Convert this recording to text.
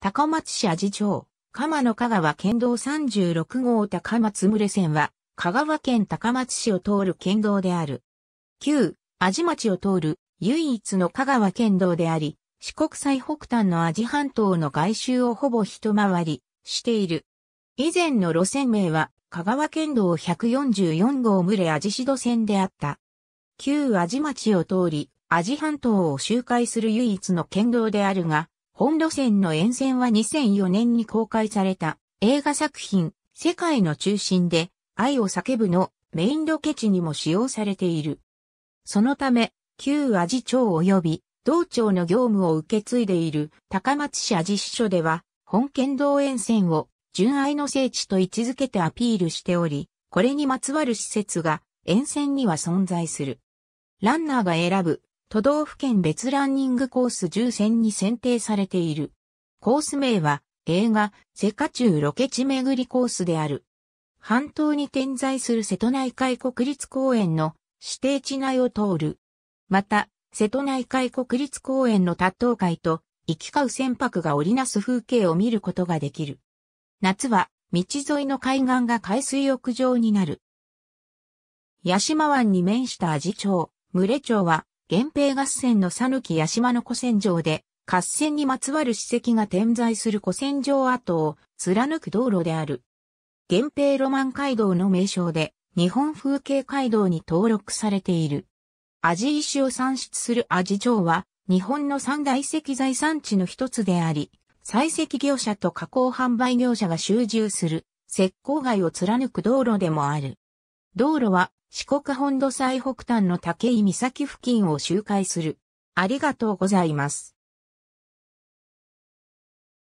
高松市阿治町、鎌野香川県道36号高松群線は、香川県高松市を通る県道である。旧、阿治町を通る唯一の香川県道であり、四国最北端の阿治半島の外周をほぼ一回りしている。以前の路線名は、香川県道144号群れ阿治市路線であった。旧阿治町を通り、阿治半島を周回する唯一の県道であるが、本路線の沿線は2004年に公開された映画作品世界の中心で愛を叫ぶのメインロケ地にも使用されている。そのため、旧阿治町及び同町の業務を受け継いでいる高松市阿治支所では、本県道沿線を純愛の聖地と位置づけてアピールしており、これにまつわる施設が沿線には存在する。ランナーが選ぶ都道府県別ランニングコース10選に選定されている。コース名は映画世界中ロケ地巡りコースである。半島に点在する瀬戸内海国立公園の指定地内を通る。また、瀬戸内海国立公園の達東海と行き交う船舶が織りなす風景を見ることができる。夏は道沿いの海岸が海水浴場になる。八島湾に面した阿治町、群れ町は源平合戦の讃岐屋島の古戦場で、合戦にまつわる史跡が点在する古戦場跡を貫く道路である。源平ロマン街道の名称で、日本風景街道に登録されている。アジ石を産出するアジ城は、日本の三大石材産地の一つであり、採石業者と加工販売業者が集中する石膏街を貫く道路でもある。道路は四国本土最北端の武井岬付近を周回する。ありがとうございます。